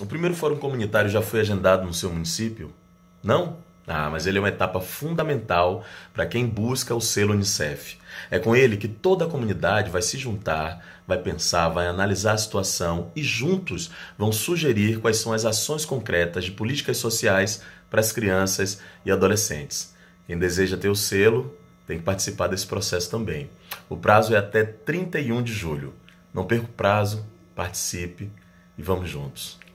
O primeiro fórum comunitário já foi agendado no seu município? Não? Ah, mas ele é uma etapa fundamental para quem busca o selo Unicef. É com ele que toda a comunidade vai se juntar, vai pensar, vai analisar a situação e juntos vão sugerir quais são as ações concretas de políticas sociais para as crianças e adolescentes. Quem deseja ter o selo tem que participar desse processo também. O prazo é até 31 de julho. Não perca o prazo, participe e vamos juntos.